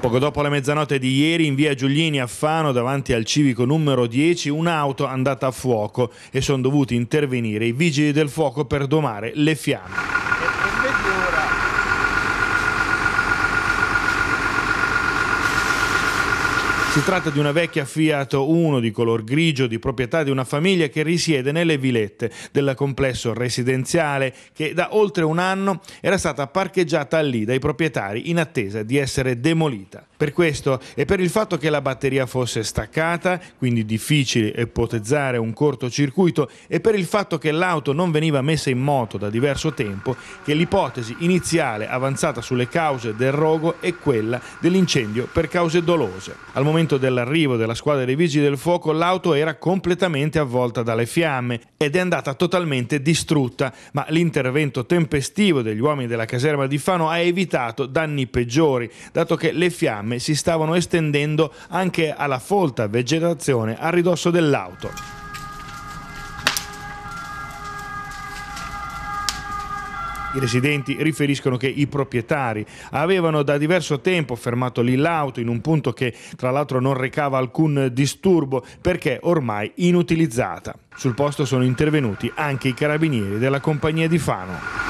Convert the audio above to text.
Poco dopo la mezzanotte di ieri in via Giuglini a Fano davanti al civico numero 10 un'auto è andata a fuoco e sono dovuti intervenire i vigili del fuoco per domare le fiamme. Si tratta di una vecchia Fiat 1 di color grigio di proprietà di una famiglia che risiede nelle villette del complesso residenziale che da oltre un anno era stata parcheggiata lì dai proprietari in attesa di essere demolita. Per questo e per il fatto che la batteria fosse staccata, quindi difficile ipotizzare un cortocircuito, e per il fatto che l'auto non veniva messa in moto da diverso tempo, che l'ipotesi iniziale avanzata sulle cause del rogo è quella dell'incendio per cause dolose. Al momento momento dell'arrivo della squadra dei vigili del fuoco l'auto era completamente avvolta dalle fiamme ed è andata totalmente distrutta, ma l'intervento tempestivo degli uomini della caserma di Fano ha evitato danni peggiori, dato che le fiamme si stavano estendendo anche alla folta vegetazione a ridosso dell'auto. I residenti riferiscono che i proprietari avevano da diverso tempo fermato lì l'auto in un punto che tra l'altro non recava alcun disturbo perché ormai inutilizzata. Sul posto sono intervenuti anche i carabinieri della compagnia di Fano.